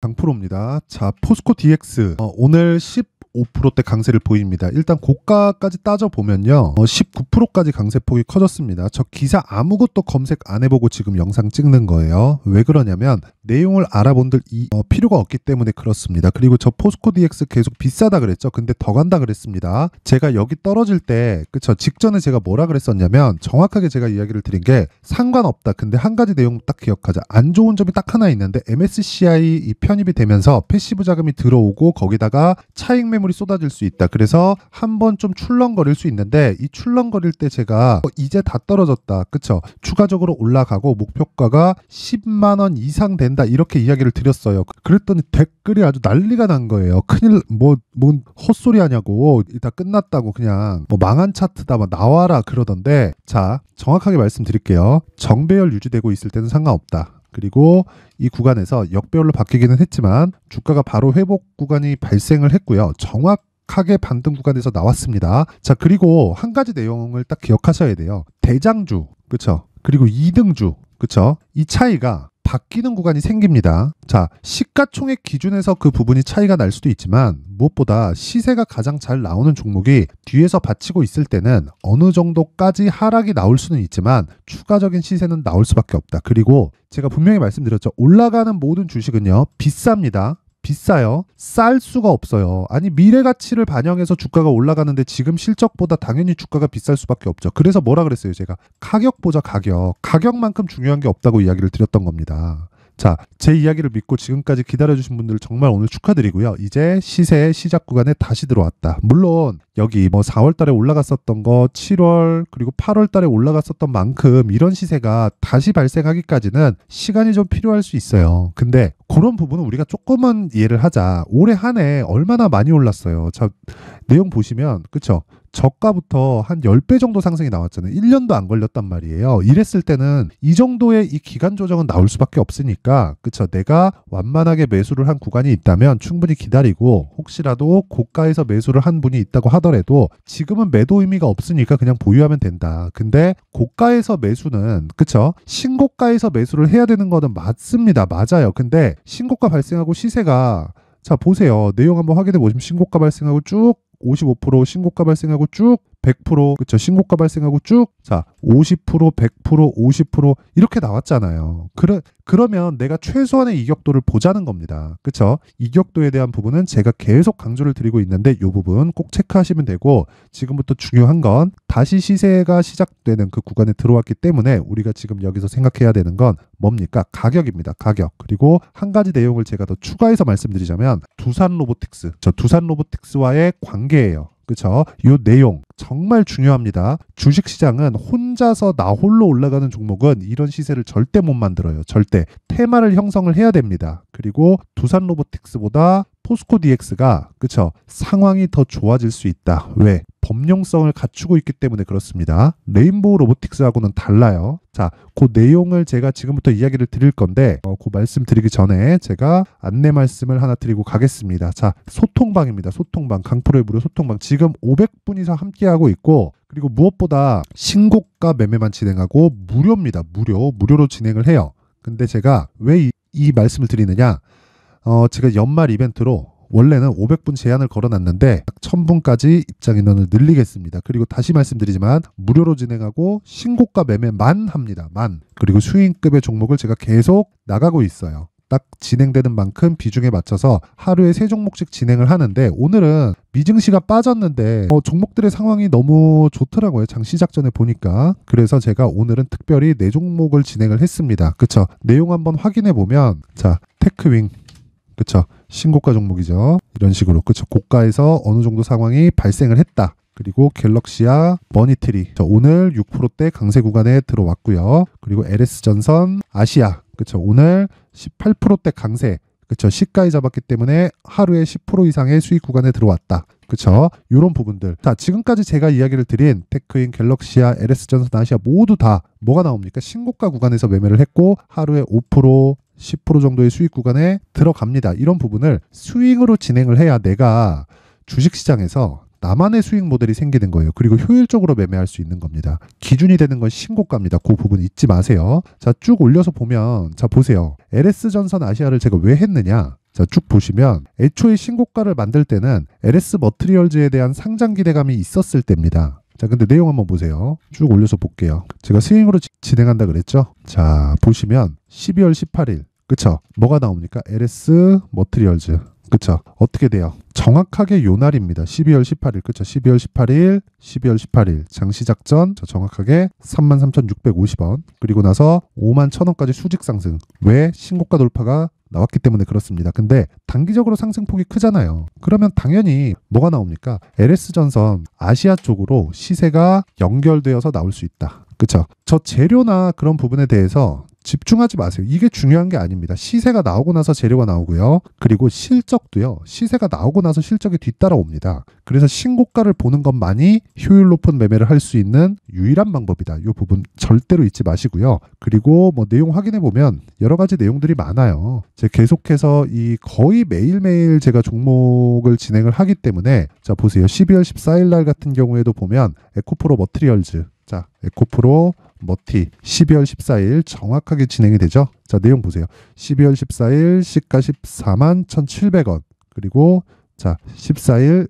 강프로입니다. 자, 포스코 DX 어, 오늘 5%대 강세를 보입니다. 일단 고가까지 따져보면요. 19%까지 어, 강세폭이 커졌습니다. 저 기사 아무것도 검색 안 해보고 지금 영상 찍는 거예요. 왜 그러냐면 내용을 알아본들 이, 어, 필요가 없기 때문에 그렇습니다. 그리고 저 포스코 DX 계속 비싸다 그랬죠. 근데 더 간다 그랬습니다. 제가 여기 떨어질 때 그쵸 직전에 제가 뭐라 그랬었냐면 정확하게 제가 이야기를 드린 게 상관없다. 근데 한 가지 내용 딱 기억하자. 안 좋은 점이 딱 하나 있는데 MSCI 이 편입이 되면서 패시브 자금이 들어오고 거기다가 차익 매물 선물이 쏟아질 수 있다. 그래서 한번 좀 출렁거릴 수 있는데 이 출렁거릴 때 제가 어, 이제 다 떨어졌다. 그쵸? 추가적으로 올라가고 목표가가 10만 원 이상 된다. 이렇게 이야기를 드렸어요. 그랬더니 댓글이 아주 난리가 난 거예요. 큰일 뭐 뭔 헛소리 하냐고 다 끝났다고 그냥 뭐 망한 차트다 막 나와라 그러던데 자 정확하게 말씀드릴게요. 정배열 유지되고 있을 때는 상관없다. 그리고 이 구간에서 역별로 바뀌기는 했지만 주가가 바로 회복 구간이 발생을 했고요. 정확 하게 반등 구간에서 나왔습니다. 자, 그리고 한 가지 내용을 딱 기억하셔야 돼요. 대장주, 그쵸? 그리고 2등주, 그쵸? 이 차이가 바뀌는 구간이 생깁니다. 자, 시가총액 기준에서 그 부분이 차이가 날 수도 있지만 무엇보다 시세가 가장 잘 나오는 종목이 뒤에서 받치고 있을 때는 어느 정도까지 하락이 나올 수는 있지만 추가적인 시세는 나올 수밖에 없다. 그리고 제가 분명히 말씀드렸죠. 올라가는 모든 주식은요, 비쌉니다. 비싸요. 쌀 수가 없어요. 아니 미래 가치를 반영해서 주가가 올라가는데 지금 실적보다 당연히 주가가 비쌀 수밖에 없죠. 그래서 뭐라 그랬어요, 제가? 가격 보자, 가격. 가격만큼 중요한 게 없다고 이야기를 드렸던 겁니다. 자, 제 이야기를 믿고 지금까지 기다려주신 분들 정말 오늘 축하드리고요. 이제 시세의 시작 구간에 다시 들어왔다. 물론 여기 뭐 4월 달에 올라갔었던 거 7월 그리고 8월 달에 올라갔었던 만큼 이런 시세가 다시 발생하기까지는 시간이 좀 필요할 수 있어요. 근데 그런 부분은 우리가 조금만 이해를 하자. 올해 한 해 얼마나 많이 올랐어요. 자, 내용 보시면, 그쵸? 저가부터 한 10배 정도 상승이 나왔잖아요. 1년도 안 걸렸단 말이에요. 이랬을 때는 이 정도의 이 기간 조정은 나올 수밖에 없으니까, 그쵸? 내가 완만하게 매수를 한 구간이 있다면 충분히 기다리고, 혹시라도 고가에서 매수를 한 분이 있다고 하더라도 지금은 매도 의미가 없으니까 그냥 보유하면 된다. 근데 고가에서 매수는, 그쵸? 신고가에서 매수를 해야 되는 거는 맞습니다. 맞아요. 근데 신고가 발생하고 시세가 자 보세요. 내용 한번 확인해 보시면 신고가 발생하고 쭉 55% 신고가 발생하고 쭉100% 그쵸 신고가 발생하고 쭉자 50% 100% 50% 이렇게 나왔잖아요. 그러 그러면 내가 최소한의 이격도를 보자는 겁니다. 그쵸 이격도에 대한 부분은 제가 계속 강조를 드리고 있는데 이 부분 꼭 체크하시면 되고 지금부터 중요한 건 다시 시세가 시작되는 그 구간에 들어왔기 때문에 우리가 지금 여기서 생각해야 되는 건 뭡니까? 가격입니다. 가격. 그리고 한 가지 내용을 제가 더 추가해서 말씀드리자면 두산 로보틱스. 저 두산 로보틱스와의 관계예요. 그렇죠? 이 내용 정말 중요합니다. 주식시장은 혼자서 나홀로 올라가는 종목은 이런 시세를 절대 못 만들어요. 절대 테마를 형성을 해야 됩니다. 그리고 두산 로보틱스보다 포스코 DX가 그쵸 상황이 더 좋아질 수 있다. 왜? 범용성을 갖추고 있기 때문에 그렇습니다. 레인보우 로보틱스하고는 달라요. 자, 그 내용을 제가 지금부터 이야기를 드릴 건데, 어, 그 말씀드리기 전에 제가 안내 말씀을 하나 드리고 가겠습니다. 자, 소통방입니다. 소통방. 강프로의 무료 소통방. 지금 500분 이상 함께하고 있고, 그리고 무엇보다 신고가 매매만 진행하고 무료입니다. 무료, 무료로 진행을 해요. 근데 제가 왜 이 말씀을 드리느냐? 어, 제가 연말 이벤트로 원래는 500분 제한을 걸어놨는데 1000분까지 입장 인원을 늘리겠습니다. 그리고 다시 말씀드리지만 무료로 진행하고 신고가 매매만 합니다. 만. 그리고 수익급의 종목을 제가 계속 나가고 있어요. 딱 진행되는 만큼 비중에 맞춰서 하루에 세 종목씩 진행을 하는데 오늘은 미증시가 빠졌는데 어, 종목들의 상황이 너무 좋더라고요 장 시작 전에 보니까 그래서 제가 오늘은 특별히 네 종목을 진행을 했습니다 그쵸 내용 한번 확인해 보면 자 테크윙 그쵸 신고가 종목이죠. 이런 식으로 그쵸 고가에서 어느 정도 상황이 발생을 했다. 그리고 갤럭시아 머니트리 저 오늘 6%대 강세 구간에 들어왔고요. 그리고 LS전선 아시아 그쵸 오늘 18%대 강세 그쵸 시가에 잡았기 때문에 하루에 10% 이상의 수익 구간에 들어왔다. 그쵸 이런 부분들 자 지금까지 제가 이야기를 드린 테크인 갤럭시아 LS전선 아시아 모두 다 뭐가 나옵니까 신고가 구간에서 매매를 했고 하루에 5% 10% 정도의 수익 구간에 들어갑니다. 이런 부분을 스윙으로 진행을 해야 내가 주식시장에서 나만의 수익 모델이 생기는 거예요. 그리고 효율적으로 매매할 수 있는 겁니다. 기준이 되는 건 신고가입니다. 그 부분 잊지 마세요. 자, 쭉 올려서 보면, 자, 보세요. LS전선 아시아를 제가 왜 했느냐? 자, 쭉 보시면 애초에 신고가를 만들 때는 LS 머트리얼즈에 대한 상장 기대감이 있었을 때입니다. 자, 근데 내용 한번 보세요. 쭉 올려서 볼게요. 제가 스윙으로 진행한다 그랬죠? 자, 보시면 12월 18일 그쵸? 뭐가 나옵니까? LS 머트리얼즈. 그쵸? 어떻게 돼요? 정확하게 요 날입니다. 12월 18일. 그쵸? 12월 18일, 12월 18일. 장시작전. 정확하게 33,650원. 그리고 나서 51,000원까지 수직 상승. 왜? 신고가 돌파가 나왔기 때문에 그렇습니다. 근데 단기적으로 상승폭이 크잖아요. 그러면 당연히 뭐가 나옵니까? LS전선 아시아 쪽으로 시세가 연결되어서 나올 수 있다. 그쵸? 저 재료나 그런 부분에 대해서 집중하지 마세요. 이게 중요한 게 아닙니다. 시세가 나오고 나서 재료가 나오고요. 그리고 실적도요. 시세가 나오고 나서 실적이 뒤따라옵니다. 그래서 신고가를 보는 것만이 효율 높은 매매를 할 수 있는 유일한 방법이다. 이 부분 절대로 잊지 마시고요. 그리고 뭐 내용 확인해 보면 여러 가지 내용들이 많아요. 제가 계속해서 이 거의 매일매일 제가 종목을 진행을 하기 때문에 자 보세요. 12월 14일 날 같은 경우에도 보면 에코프로 머트리얼즈 자 에코프로 머티 12월 14일 정확하게 진행이 되죠. 자, 내용 보세요. 12월 14일 시가 14만 1,700원. 그리고 자, 14일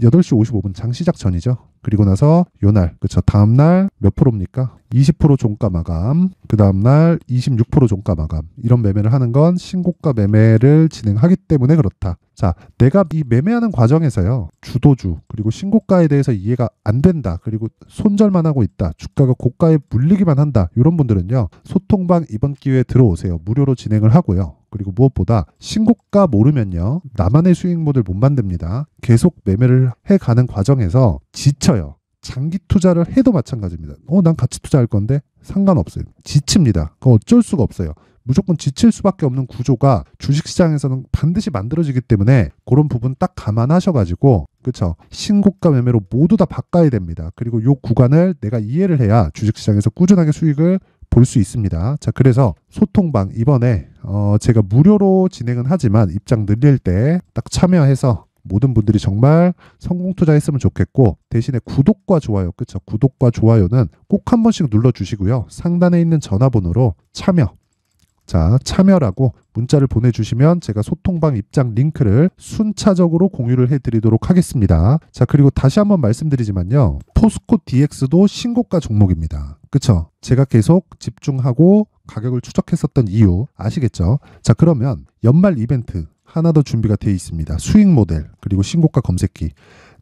8시 55분 장 시작 전이죠. 그리고 나서 요 날 그쵸 다음 날 몇 프로입니까? 20% 종가 마감, 그 다음날 26% 종가 마감, 이런 매매를 하는 건 신고가 매매를 진행하기 때문에 그렇다. 자, 내가 이 매매하는 과정에서요, 주도주, 그리고 신고가에 대해서 이해가 안 된다, 그리고 손절만 하고 있다, 주가가 고가에 물리기만 한다, 이런 분들은요, 소통방 이번 기회에 들어오세요. 무료로 진행을 하고요. 그리고 무엇보다 신고가 모르면요, 나만의 수익 모델 못 만듭니다. 계속 매매를 해가는 과정에서 지쳐요. 장기 투자를 해도 마찬가지입니다. 어, 난 같이 투자할 건데 상관없어요. 지칩니다. 그 어쩔 수가 없어요. 무조건 지칠 수밖에 없는 구조가 주식시장에서는 반드시 만들어지기 때문에 그런 부분 딱 감안하셔가지고 그쵸 신고가 매매로 모두 다 바꿔야 됩니다. 그리고 요 구간을 내가 이해를 해야 주식시장에서 꾸준하게 수익을 볼 수 있습니다. 자 그래서 소통방 이번에 어 제가 무료로 진행은 하지만 입장 늘릴 때 딱 참여해서 모든 분들이 정말 성공 투자했으면 좋겠고 대신에 구독과 좋아요 그쵸 구독과 좋아요는 꼭 한 번씩 눌러주시고요 상단에 있는 전화번호로 참여 자 참여라고 문자를 보내주시면 제가 소통방 입장 링크를 순차적으로 공유를 해드리도록 하겠습니다 자 그리고 다시 한 번 말씀드리지만요 포스코 DX도 신고가 종목입니다 그쵸 제가 계속 집중하고 가격을 추적했었던 이유 아시겠죠 자 그러면 연말 이벤트 하나 더 준비가 되어 있습니다. 수익 모델 그리고 신고가 검색기.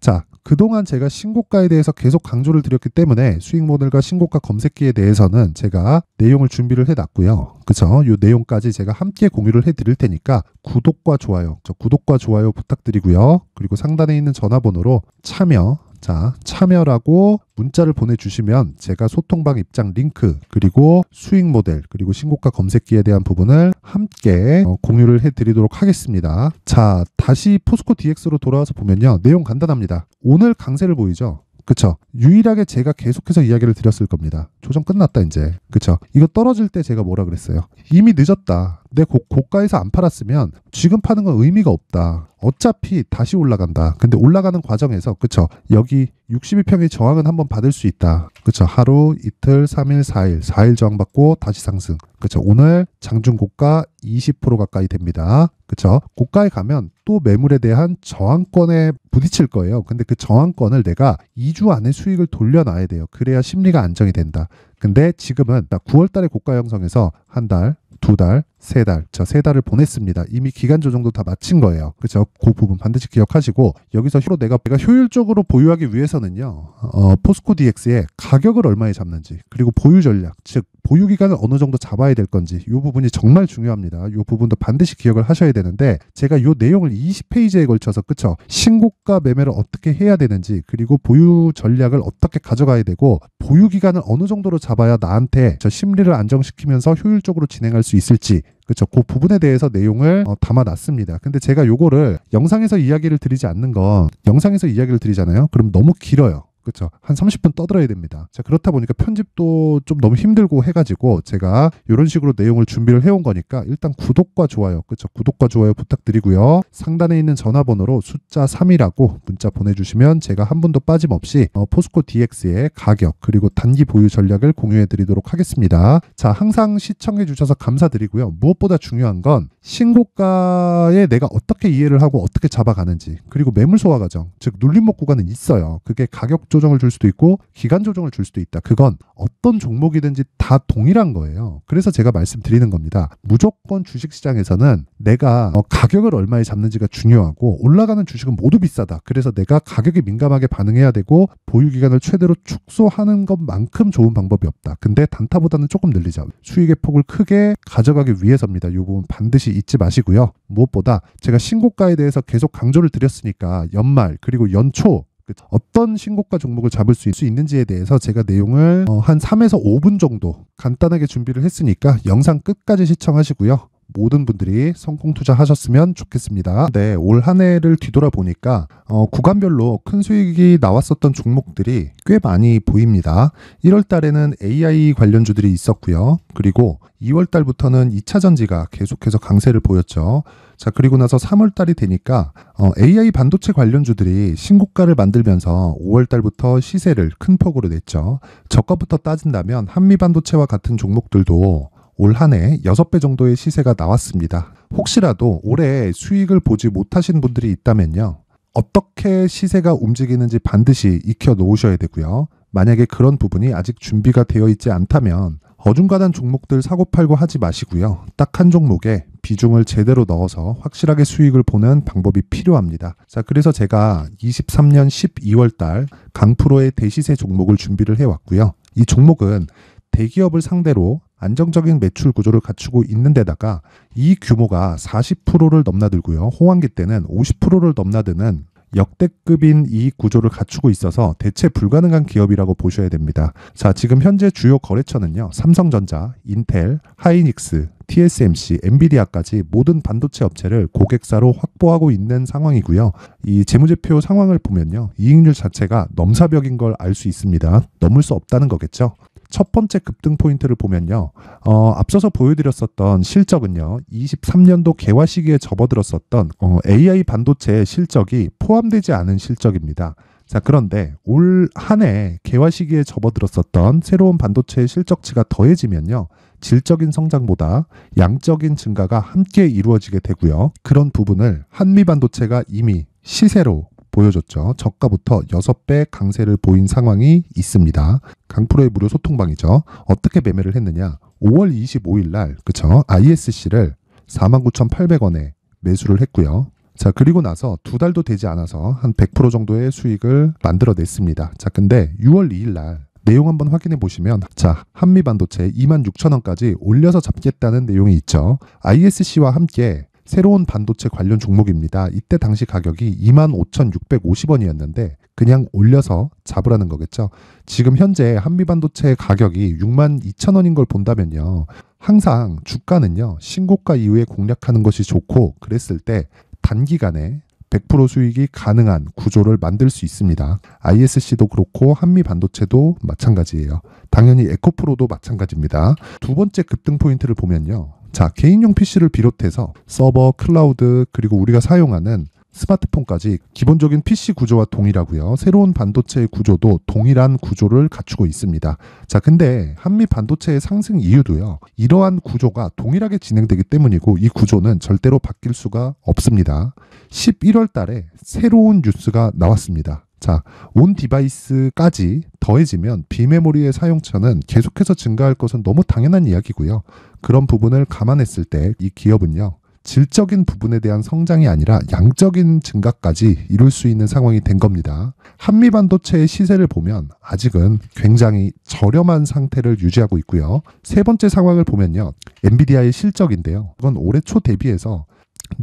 자, 그동안 제가 신고가에 대해서 계속 강조를 드렸기 때문에 수익 모델과 신고가 검색기에 대해서는 제가 내용을 준비를 해놨고요. 그쵸? 이 내용까지 제가 함께 공유를 해드릴 테니까 구독과 좋아요, 저 구독과 좋아요 부탁드리고요. 그리고 상단에 있는 전화번호로 참여 자, 참여라고 문자를 보내주시면 제가 소통방 입장 링크 그리고 수익 모델 그리고 신고가 검색기에 대한 부분을 함께 어, 공유를 해드리도록 하겠습니다. 자, 다시 포스코 DX로 돌아와서 보면요. 내용 간단합니다. 오늘 강세를 보이죠? 그쵸. 유일하게 제가 계속해서 이야기를 드렸을 겁니다. 조정 끝났다, 이제. 그쵸. 이거 떨어질 때 제가 뭐라 그랬어요? 이미 늦었다. 내 고, 고가에서 안 팔았으면 지금 파는 건 의미가 없다. 어차피 다시 올라간다. 근데 올라가는 과정에서 그쵸 여기 62평의 저항은 한번 받을 수 있다. 그쵸 하루, 이틀, 3일, 4일, 4일 저항 받고 다시 상승. 그쵸 오늘 장중 고가 20% 가까이 됩니다. 그쵸 고가에 가면 또 매물에 대한 저항권에 부딪힐 거예요. 근데 그 저항권을 내가 2주 안에 수익을 돌려놔야 돼요. 그래야 심리가 안정이 된다. 근데 지금은 9월 달에 고가 형성해서 한 달, 두 달, 세 달, 저 세 달을 보냈습니다. 이미 기간 조정도 다 마친 거예요. 그죠? 그 부분 반드시 기억하시고, 여기서 효로 내가, 내가 효율적으로 보유하기 위해서는요, 어, 포스코 DX의 가격을 얼마에 잡는지, 그리고 보유 전략, 즉, 보유 기간을 어느 정도 잡아야 될 건지 이 부분이 정말 중요합니다. 이 부분도 반드시 기억을 하셔야 되는데 제가 이 내용을 20페이지에 걸쳐서 그쵸 신고가 매매를 어떻게 해야 되는지 그리고 보유 전략을 어떻게 가져가야 되고 보유 기간을 어느 정도로 잡아야 나한테 저 심리를 안정시키면서 효율적으로 진행할 수 있을지 그쵸죠그 부분에 대해서 내용을 어, 담아놨습니다. 근데 제가 이거를 영상에서 이야기를 드리지 않는 건 영상에서 이야기를 드리잖아요. 그럼 너무 길어요. 그렇죠. 한 30분 떠들어야 됩니다. 자, 그렇다 보니까 편집도 좀 너무 힘들고 해가지고 제가 이런 식으로 내용을 준비를 해온 거니까 일단 구독과 좋아요, 그쵸 구독과 좋아요 부탁드리고요. 상단에 있는 전화번호로 숫자 3이라고 문자 보내주시면 제가 한 분도 빠짐없이 어, 포스코 DX의 가격 그리고 단기 보유 전략을 공유해드리도록 하겠습니다. 자, 항상 시청해주셔서 감사드리고요. 무엇보다 중요한 건 신고가에 내가 어떻게 이해를 하고 어떻게 잡아가는지 그리고 매물 소화 과정, 즉 눌림목 구간은 있어요. 그게 가격 조 조정을 줄 수도 있고 기간 조정을 줄 수도 있다. 그건 어떤 종목이든지 다 동일한 거예요. 그래서 제가 말씀드리는 겁니다. 무조건 주식시장에서는 내가 어, 가격을 얼마에 잡는지가 중요하고 올라가는 주식은 모두 비싸다. 그래서 내가 가격에 민감하게 반응해야 되고 보유 기간을 최대로 축소하는 것만큼 좋은 방법이 없다. 근데 단타보다는 조금 늘리자. 수익의 폭을 크게 가져가기 위해서입니다. 이 부분 반드시 잊지 마시고요. 무엇보다 제가 신고가에 대해서 계속 강조를 드렸으니까 연말 그리고 연초 그 어떤 신곡과 종목을 잡을 수 있는지에 대해서 제가 내용을 어, 한 3에서 5분 정도 간단하게 준비를 했으니까 영상 끝까지 시청하시고요. 모든 분들이 성공 투자하셨으면 좋겠습니다. 네, 올 한 해를 뒤돌아보니까 어, 구간별로 큰 수익이 나왔었던 종목들이 꽤 많이 보입니다. 1월 달에는 AI 관련주들이 있었고요. 그리고 2월 달부터는 2차전지가 계속해서 강세를 보였죠. 자, 그리고 나서 3월 달이 되니까 어, AI 반도체 관련주들이 신고가를 만들면서 5월 달부터 시세를 큰 폭으로 냈죠. 저가부터 따진다면 한미 반도체와 같은 종목들도 올한해 6배 정도의 시세가 나왔습니다. 혹시라도 올해 수익을 보지 못하신 분들이 있다면요. 어떻게 시세가 움직이는지 반드시 익혀 놓으셔야 되고요. 만약에 그런 부분이 아직 준비가 되어 있지 않다면 어중간한 종목들 사고팔고 하지 마시고요. 딱 한 종목에 비중을 제대로 넣어서 확실하게 수익을 보는 방법이 필요합니다. 자, 그래서 제가 23년 12월 달 강프로의 대시세 종목을 준비를 해왔고요. 이 종목은 대기업을 상대로 안정적인 매출 구조를 갖추고 있는 데다가 이 규모가 40%를 넘나들고요. 호황기 때는 50%를 넘나드는 역대급인 이익 구조를 갖추고 있어서 대체 불가능한 기업이라고 보셔야 됩니다. 자, 지금 현재 주요 거래처는요. 삼성전자, 인텔, 하이닉스, TSMC, 엔비디아까지 모든 반도체 업체를 고객사로 확보하고 있는 상황이고요. 이 재무제표 상황을 보면요. 이익률 자체가 넘사벽인 걸 알 수 있습니다. 넘을 수 없다는 거겠죠. 첫 번째 급등 포인트를 보면요. 어, 앞서서 보여드렸었던 실적은요. 23년도 개화 시기에 접어들었었던 어, AI 반도체의 실적이 포함되지 않은 실적입니다. 자, 그런데 올 한해 개화 시기에 접어들었었던 새로운 반도체의 실적치가 더해지면요. 질적인 성장보다 양적인 증가가 함께 이루어지게 되고요. 그런 부분을 한미 반도체가 이미 시세로 보여줬죠. 저가부터 6배 강세를 보인 상황이 있습니다. 강프로의 무료 소통방이죠. 어떻게 매매를 했느냐? 5월 25일 날, 그쵸? ISC를 49,800원에 매수를 했고요. 자, 그리고 나서 두 달도 되지 않아서 한 100% 정도의 수익을 만들어냈습니다. 자, 근데 6월 2일 날 내용 한번 확인해 보시면 자 한미반도체 26,000원까지 올려서 잡겠다는 내용이 있죠. ISC와 함께 새로운 반도체 관련 종목입니다. 이때 당시 가격이 25,650원이었는데 그냥 올려서 잡으라는 거겠죠. 지금 현재 한미 반도체 가격이 62,000원인 걸 본다면요. 항상 주가는요. 신고가 이후에 공략하는 것이 좋고 그랬을 때 단기간에 100% 수익이 가능한 구조를 만들 수 있습니다. ISC도 그렇고 한미 반도체도 마찬가지예요. 당연히 에코프로도 마찬가지입니다. 두 번째 급등 포인트를 보면요. 자, 개인용 PC를 비롯해서 서버, 클라우드, 그리고 우리가 사용하는 스마트폰까지 기본적인 PC 구조와 동일하고요. 새로운 반도체의 구조도 동일한 구조를 갖추고 있습니다. 자, 근데 한미 반도체의 상승 이유도요. 이러한 구조가 동일하게 진행되기 때문이고 이 구조는 절대로 바뀔 수가 없습니다. 11월 달에 새로운 뉴스가 나왔습니다. 자, 온 디바이스까지 더해지면 비메모리의 사용처는 계속해서 증가할 것은 너무 당연한 이야기고요. 그런 부분을 감안했을 때 이 기업은요. 질적인 부분에 대한 성장이 아니라 양적인 증가까지 이룰 수 있는 상황이 된 겁니다. 한미 반도체의 시세를 보면 아직은 굉장히 저렴한 상태를 유지하고 있고요. 세 번째 상황을 보면요. 엔비디아의 실적인데요. 이건 올해 초 대비해서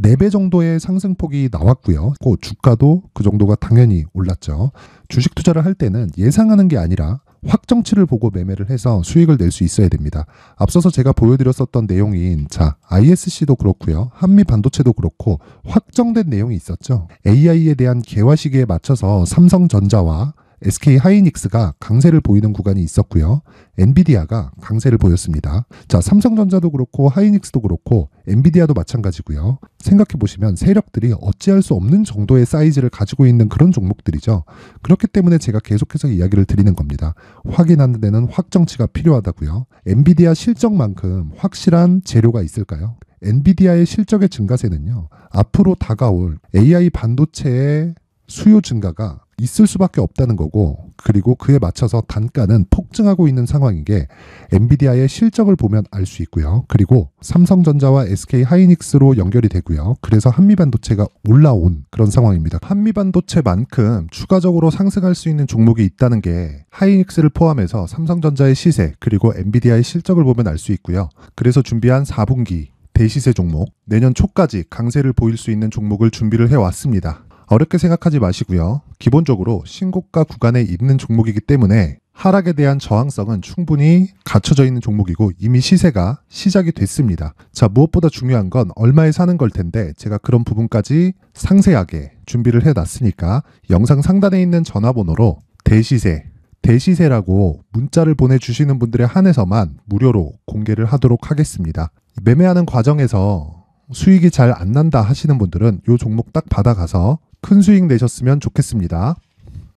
4배 정도의 상승폭이 나왔고요. 그 주가도 그 정도가 당연히 올랐죠. 주식 투자를 할 때는 예상하는 게 아니라 확정치를 보고 매매를 해서 수익을 낼 수 있어야 됩니다. 앞서서 제가 보여드렸었던 내용인 자 ISC도 그렇고요. 한미 반도체도 그렇고 확정된 내용이 있었죠. AI에 대한 개화시기에 맞춰서 삼성전자와 SK 하이닉스가 강세를 보이는 구간이 있었고요. 엔비디아가 강세를 보였습니다. 자, 삼성전자도 그렇고 하이닉스도 그렇고 엔비디아도 마찬가지고요. 생각해 보시면 세력들이 어찌할 수 없는 정도의 사이즈를 가지고 있는 그런 종목들이죠. 그렇기 때문에 제가 계속해서 이야기를 드리는 겁니다. 확인하는 데는 확정치가 필요하다고요. 엔비디아 실적만큼 확실한 재료가 있을까요? 엔비디아의 실적의 증가세는요. 앞으로 다가올 AI 반도체의 수요 증가가 있을 수밖에 없다는 거고 그리고 그에 맞춰서 단가는 폭증하고 있는 상황인 게 엔비디아의 실적을 보면 알 수 있고요. 그리고 삼성전자와 SK 하이닉스로 연결이 되고요. 그래서 한미반도체가 올라온 그런 상황입니다. 한미반도체만큼 추가적으로 상승할 수 있는 종목이 있다는 게 하이닉스를 포함해서 삼성전자의 시세 그리고 엔비디아의 실적을 보면 알 수 있고요. 그래서 준비한 4분기 대시세 종목, 내년 초까지 강세를 보일 수 있는 종목을 준비를 해왔습니다. 어렵게 생각하지 마시고요. 기본적으로 신고가 구간에 있는 종목이기 때문에 하락에 대한 저항성은 충분히 갖춰져 있는 종목이고 이미 시세가 시작이 됐습니다. 자, 무엇보다 중요한 건 얼마에 사는 걸 텐데 제가 그런 부분까지 상세하게 준비를 해 놨으니까 영상 상단에 있는 전화번호로 대시세, 대시세라고 문자를 보내주시는 분들에 한해서만 무료로 공개를 하도록 하겠습니다. 매매하는 과정에서 수익이 잘 안 난다 하시는 분들은 이 종목 딱 받아가서 큰 수익 내셨으면 좋겠습니다.